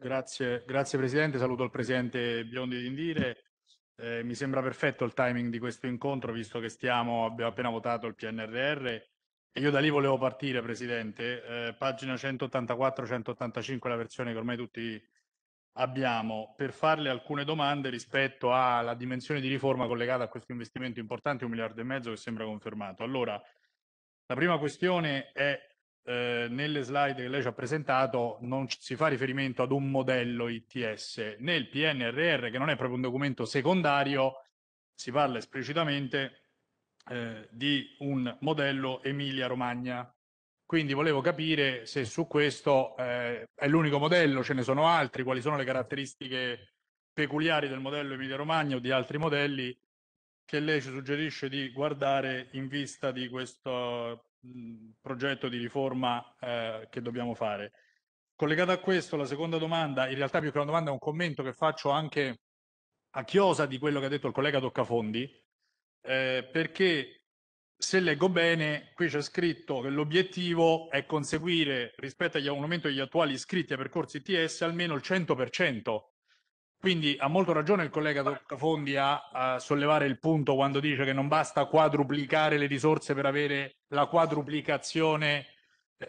Grazie, grazie Presidente, saluto il Presidente Biondi di Indire. Eh, mi sembra perfetto il timing di questo incontro, visto che stiamo, abbiamo appena votato il PNRR. E io da lì volevo partire, Presidente. Eh, pagina 184-185, la versione che ormai tutti abbiamo, per farle alcune domande rispetto alla dimensione di riforma collegata a questo investimento importante, un miliardo e mezzo che sembra confermato. Allora, la prima questione è eh, nelle slide che lei ci ha presentato non si fa riferimento ad un modello ITS. Nel PNRR, che non è proprio un documento secondario, si parla esplicitamente eh, di un modello Emilia-Romagna. Quindi volevo capire se su questo eh, è l'unico modello, ce ne sono altri, quali sono le caratteristiche peculiari del modello Emilia-Romagna o di altri modelli che lei ci suggerisce di guardare in vista di questo progetto di riforma eh, che dobbiamo fare. Collegata a questo, la seconda domanda, in realtà più che una domanda è un commento che faccio anche a chiosa di quello che ha detto il collega Toccafondi, eh, perché se leggo bene, qui c'è scritto che l'obiettivo è conseguire rispetto agli, a aumento degli attuali iscritti ai percorsi ITS almeno il 100% quindi ha molto ragione il collega Toccafondi a, a, sollevare il punto quando dice che non basta quadruplicare le risorse per avere la quadruplicazione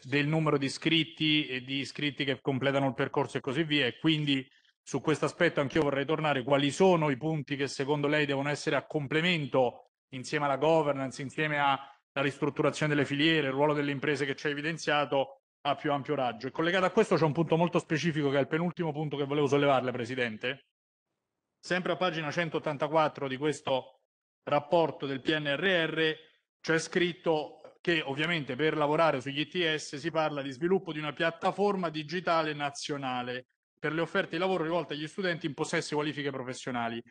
del numero di iscritti e di iscritti che completano il percorso e così via. E quindi su questo aspetto anch'io vorrei tornare. Quali sono i punti che secondo lei devono essere a complemento insieme alla governance, insieme alla ristrutturazione delle filiere, il ruolo delle imprese che ci ha evidenziato a più ampio raggio. E collegato a questo c'è un punto molto specifico che è il penultimo punto che volevo sollevarle, Presidente. Sempre a pagina 184 di questo rapporto del PNRR c'è scritto che ovviamente per lavorare sugli ITS si parla di sviluppo di una piattaforma digitale nazionale per le offerte di lavoro rivolte agli studenti in possesso di qualifiche professionali.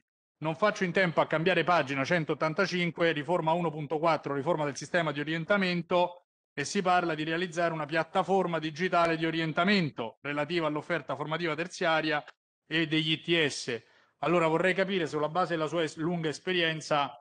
Non faccio in tempo a cambiare pagina 185, riforma 1.4, riforma del sistema di orientamento, e si parla di realizzare una piattaforma digitale di orientamento relativa all'offerta formativa terziaria e degli ITS. Allora vorrei capire sulla base della sua lunga esperienza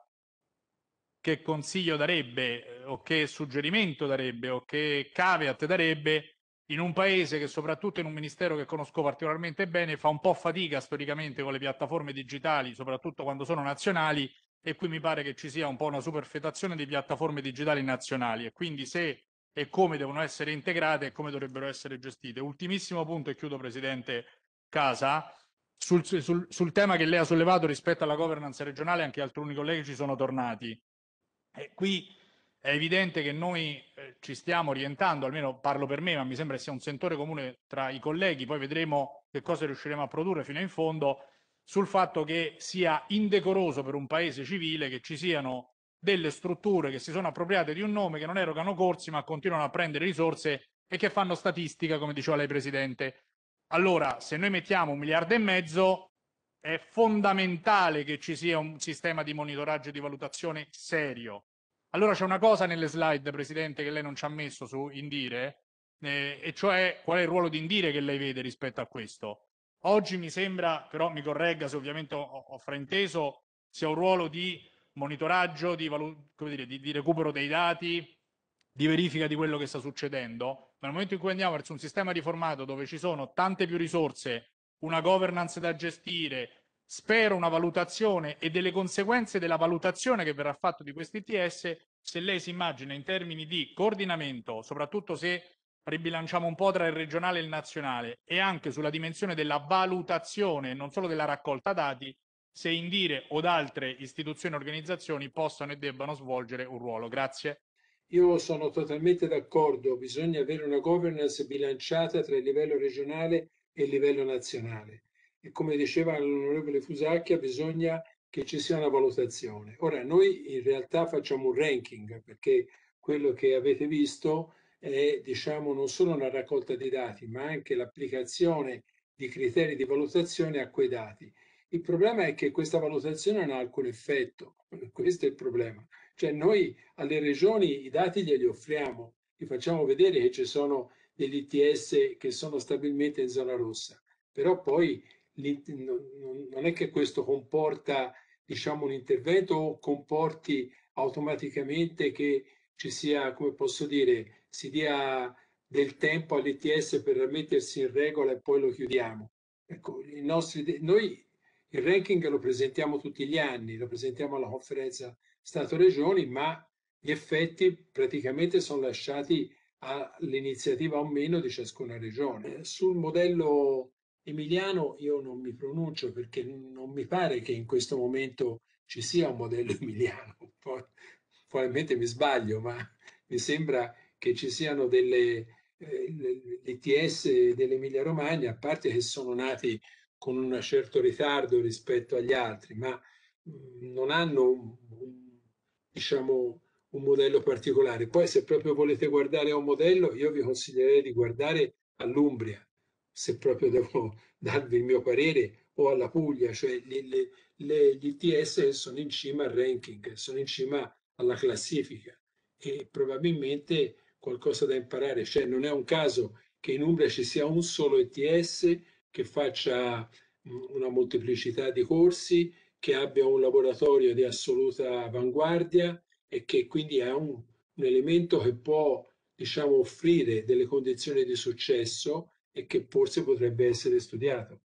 che consiglio darebbe eh, o che suggerimento darebbe o che caveat darebbe in un paese che soprattutto in un ministero che conosco particolarmente bene fa un po' fatica storicamente con le piattaforme digitali, soprattutto quando sono nazionali e qui mi pare che ci sia un po' una superfetazione di piattaforme digitali nazionali e quindi se e come devono essere integrate e come dovrebbero essere gestite. Ultimissimo punto, e chiudo Presidente Casa, sul, sul, sul tema che lei ha sollevato rispetto alla governance regionale, anche alcuni colleghi ci sono tornati. E qui è evidente che noi eh, ci stiamo orientando, almeno parlo per me, ma mi sembra sia un sentore comune tra i colleghi, poi vedremo che cosa riusciremo a produrre fino in fondo, sul fatto che sia indecoroso per un paese civile che ci siano delle strutture che si sono appropriate di un nome, che non erogano corsi ma continuano a prendere risorse e che fanno statistica, come diceva lei Presidente. Allora, se noi mettiamo un miliardo e mezzo, è fondamentale che ci sia un sistema di monitoraggio e di valutazione serio. Allora c'è una cosa nelle slide, Presidente, che lei non ci ha messo su Indire, eh, e cioè qual è il ruolo di Indire che lei vede rispetto a questo. Oggi mi sembra, però mi corregga se ovviamente ho, ho frainteso, sia un ruolo di monitoraggio, di, valu- dire, di, di recupero dei dati, di verifica di quello che sta succedendo, nel momento in cui andiamo verso un sistema riformato dove ci sono tante più risorse, una governance da gestire, spero una valutazione e delle conseguenze della valutazione che verrà fatta di questi ITS, se lei si immagina in termini di coordinamento, soprattutto se ribilanciamo un po' tra il regionale e il nazionale e anche sulla dimensione della valutazione, non solo della raccolta dati, se Indire o altre istituzioni e organizzazioni possano e debbano svolgere un ruolo. Grazie. Io sono totalmente d'accordo, bisogna avere una governance bilanciata tra il livello regionale e il livello nazionale e come diceva l'onorevole Fusacchia bisogna che ci sia una valutazione. Ora noi in realtà facciamo un ranking perché quello che avete visto è diciamo non solo una raccolta di dati ma anche l'applicazione di criteri di valutazione a quei dati il problema è che questa valutazione non ha alcun effetto, questo è il problema. Cioè noi alle regioni i dati glieli offriamo, gli facciamo vedere che ci sono degli ITS che sono stabilmente in zona rossa, però poi non è che questo comporta diciamo, un intervento o comporti automaticamente che ci sia, come posso dire, si dia del tempo all'ITS per mettersi in regola e poi lo chiudiamo. Ecco, nostri, noi il ranking lo presentiamo tutti gli anni, lo presentiamo alla conferenza Stato-Regioni, ma gli effetti praticamente sono lasciati all'iniziativa o meno di ciascuna regione. Eh, sul modello emiliano io non mi pronuncio perché non mi pare che in questo momento ci sia un modello emiliano, probabilmente mi sbaglio, ma mi sembra che ci siano delle eh, l'ETS dell'Emilia Romagna, a parte che sono nati con un certo ritardo rispetto agli altri, ma mhmm, non hanno un, diciamo, un modello particolare. Poi se proprio volete guardare a un modello, io vi consiglierei di guardare all'Umbria, se proprio devo darvi il mio parere, o alla Puglia, cioè le, le, le, gli ITS sono in cima al ranking, sono in cima alla classifica e probabilmente qualcosa da imparare. Cioè non è un caso che in Umbria ci sia un solo ETS, che faccia mm, una molteplicità di corsi, che abbia un laboratorio di assoluta avanguardia e che quindi ha un, un elemento che può diciamo, offrire delle condizioni di successo e che forse potrebbe essere studiato.